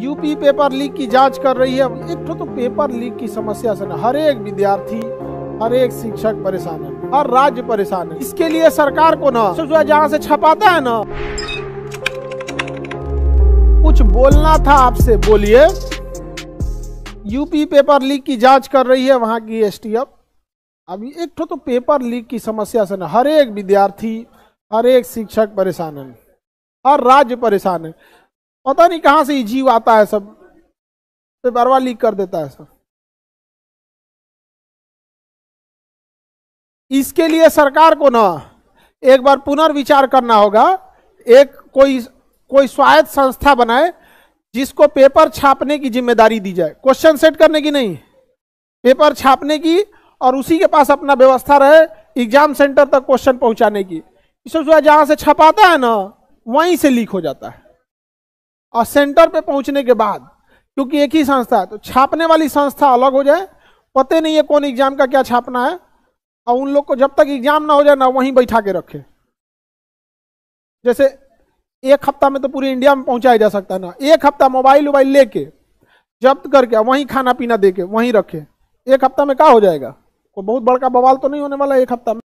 UP paper leak की जांच कर रही है एक तो, तो पेपर लीक की समस्या से हर एक विद्यार्थी हर एक शिक्षक परेशान है हर राज्य परेशान है इसके लिए सरकार को ना जो जहाँ से छपाता है ना कुछ बोलना था आपसे बोलिए यूपी पेपर लीक की जांच कर रही है वहां की एसटीएफ अभी एक तो, तो पेपर लीक की समस्या से ना हर एक विद्यार्थी हर एक शिक्षक परेशान है हर राज्य परेशान है पता नहीं कहाँ से ये जीव आता है सब तो बरवा लीक कर देता है सब इसके लिए सरकार को ना एक बार पुनर्विचार करना होगा एक कोई कोई स्वायत्त संस्था बनाए जिसको पेपर छापने की जिम्मेदारी दी जाए क्वेश्चन सेट करने की नहीं पेपर छापने की और उसी के पास अपना व्यवस्था रहे एग्जाम सेंटर तक क्वेश्चन पहुंचाने की इस जहाँ से छपाता है ना वहीं से लीक हो जाता है और सेंटर पे पहुंचने के बाद क्योंकि एक ही संस्था है तो छापने वाली संस्था अलग हो जाए पते नहीं है कौन एग्जाम का क्या छापना है और उन लोग को जब तक एग्जाम ना हो जाए ना वहीं बैठा के रखे जैसे एक हफ्ता में तो पूरी इंडिया में पहुंचाया जा सकता है ना एक हफ्ता मोबाइल वोबाइल लेके जब्त करके वहीं खाना पीना दे के वहीं रखे एक हफ्ता में क्या हो जाएगा कोई बहुत बड़का बवाल तो नहीं होने वाला एक हफ्ता में